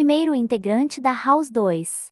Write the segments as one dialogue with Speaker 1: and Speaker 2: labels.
Speaker 1: primeiro integrante da House 2.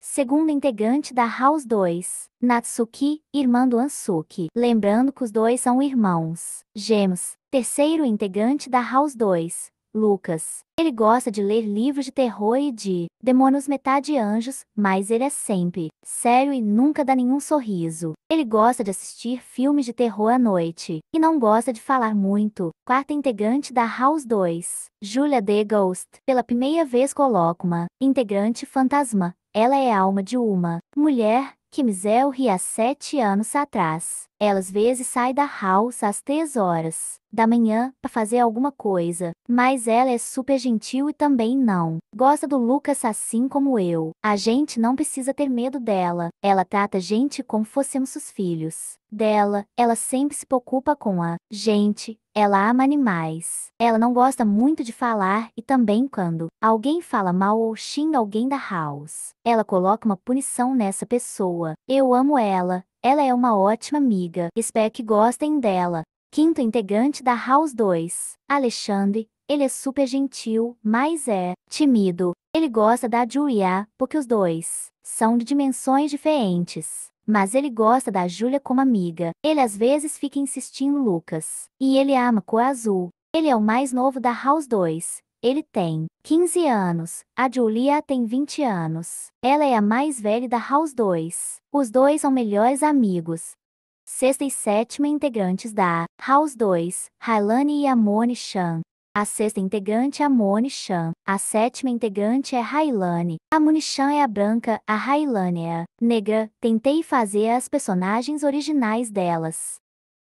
Speaker 1: Segundo integrante da House 2, Natsuki, irmã do Ansuki. Lembrando que os dois são irmãos. Gêmeos, terceiro integrante da House 2, Lucas. Ele gosta de ler livros de terror e de demônios metade anjos, mas ele é sempre sério e nunca dá nenhum sorriso. Ele gosta de assistir filmes de terror à noite e não gosta de falar muito. Quarta integrante da House 2, Julia The Ghost. Pela primeira vez coloca uma integrante fantasma. Ela é alma de uma mulher Kimzel ri há sete anos atrás. Ela às vezes sai da house às três horas da manhã para fazer alguma coisa, mas ela é super gentil e também não. Gosta do Lucas assim como eu. A gente não precisa ter medo dela. Ela trata a gente como fossemos os filhos dela. Ela sempre se preocupa com a gente, ela ama animais. Ela não gosta muito de falar e também quando alguém fala mal ou xinga alguém da house, ela coloca uma punição nessa pessoa. Eu amo ela. Ela é uma ótima amiga. Espero que gostem dela. Quinto integrante da House 2, Alexandre. Ele é super gentil, mas é timido. Ele gosta da Julia porque os dois são de dimensões diferentes. Mas ele gosta da Júlia como amiga. Ele às vezes fica insistindo Lucas. E ele ama cor azul. Ele é o mais novo da House 2. Ele tem 15 anos, a Julia tem 20 anos. Ela é a mais velha da House 2. Os dois são melhores amigos. Sexta e sétima integrantes da House 2, Hailane e Amone Chan. A sexta integrante é a Moni Chan. A sétima integrante é Hailane. A Moni Chan é a branca, a Hailane é a negra. Tentei fazer as personagens originais delas.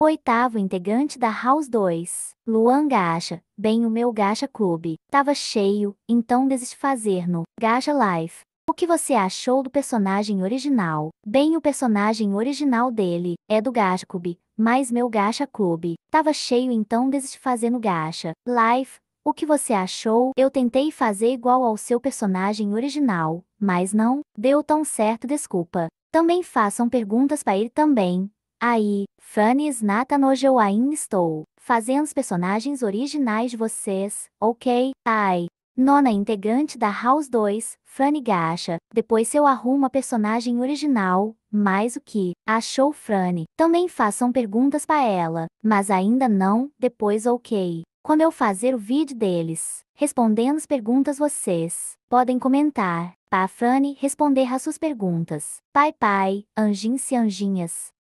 Speaker 1: Oitavo integrante da House 2. Luan Gacha. Bem, o meu Gacha Clube. Tava cheio, então desisti fazer no Gacha Life. O que você achou do personagem original? Bem, o personagem original dele é do Gashcube, mas meu Gacha Clube tava cheio então desisti fazendo Gacha. Life, o que você achou? Eu tentei fazer igual ao seu personagem original, mas não deu tão certo, desculpa. Também façam perguntas para ele também. Aí, Fanny Snata Nojo eu ainda estou fazendo os personagens originais de vocês, ok? Ai, Nona é integrante da House 2, Franny Gacha, depois seu arruma a personagem original, mais o que achou Franny. Também façam perguntas para ela, mas ainda não, depois ok. Quando eu fazer o vídeo deles, respondendo as perguntas vocês, podem comentar. Para Franny responder as suas perguntas. Pai pai, anjinhos e anjinhas.